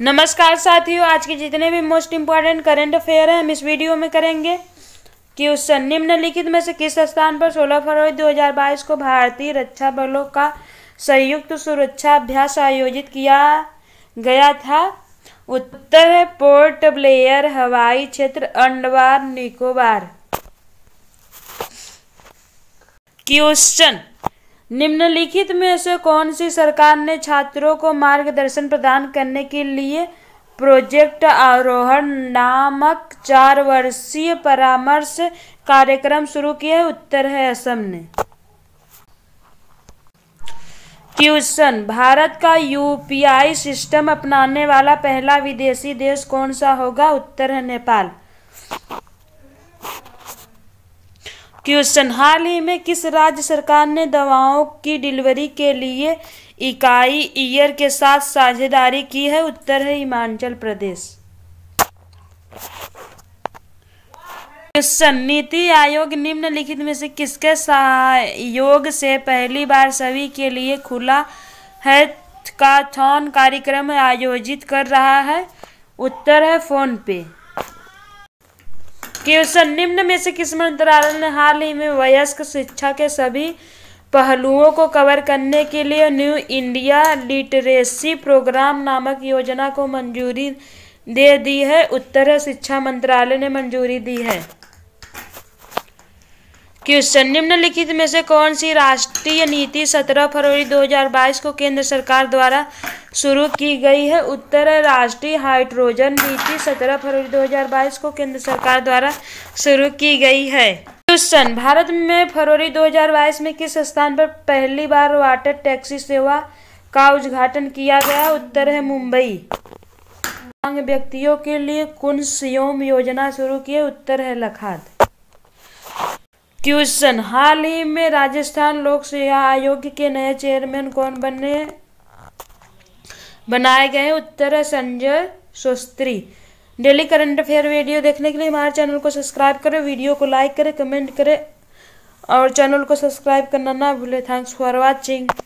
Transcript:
नमस्कार साथियों आज के जितने भी मोस्ट इम्पॉर्टेंट करंट अफेयर हैं हम इस वीडियो में करेंगे कि उस निम्नलिखित में से किस स्थान पर 16 फरवरी 2022 को भारतीय रक्षा बलों का संयुक्त सुरक्षा अभ्यास आयोजित किया गया था उत्तर है पोर्ट ब्लेयर हवाई क्षेत्र अंडवार निकोबार क्वेश्चन निम्नलिखित में से कौन सी सरकार ने छात्रों को मार्गदर्शन प्रदान करने के लिए प्रोजेक्ट आरोहण नामक चार वर्षीय परामर्श कार्यक्रम शुरू किया है उत्तर है असम ने ट्यूशन भारत का यूपीआई सिस्टम अपनाने वाला पहला विदेशी देश कौन सा होगा उत्तर है नेपाल क्वेश्चन हाल ही में किस राज्य सरकार ने दवाओं की डिलीवरी के लिए इकाई ईयर के साथ साझेदारी की है उत्तर है हिमाचल प्रदेश क्वेश्चन नीति आयोग निम्नलिखित में से किसके सहयोग से पहली बार सभी के लिए खुला है का थॉन कार्यक्रम आयोजित कर रहा है उत्तर है फोन पे क्वेश्चन निम्न में से किस मंत्रालय ने हाल ही में वयस्क शिक्षा के सभी पहलुओं को कवर करने के लिए न्यू इंडिया लिटरेसी प्रोग्राम नामक योजना को मंजूरी दे दी है उत्तर शिक्षा मंत्रालय ने मंजूरी दी है क्वेश्चन निम्नलिखित में से कौन सी राष्ट्रीय नीति 17 फरवरी 2022 को केंद्र सरकार द्वारा शुरू की गई है उत्तर राष्ट्रीय हाइड्रोजन नीति सत्रह फरवरी 2022 को केंद्र सरकार द्वारा शुरू की गई है क्वेश्चन भारत में फरवरी 2022 में किस स्थान पर पहली बार वाटर टैक्सी सेवा का उद्घाटन किया गया उत्तर है मुंबई व्यक्तियों के लिए कुन सियोम योजना शुरू की है उत्तर है लखात क्वेश्चन हाल ही में राजस्थान लोक सेवा आयोग के नए चेयरमैन कौन बने बनाए गए उत्तर Sanjay Shastri daily current affair video देखने के लिए हमारे चैनल को सब्सक्राइब करें वीडियो को लाइक करें कमेंट करें और चैनल को सब्सक्राइब करना ना भूलें थैंक्स फॉर वॉचिंग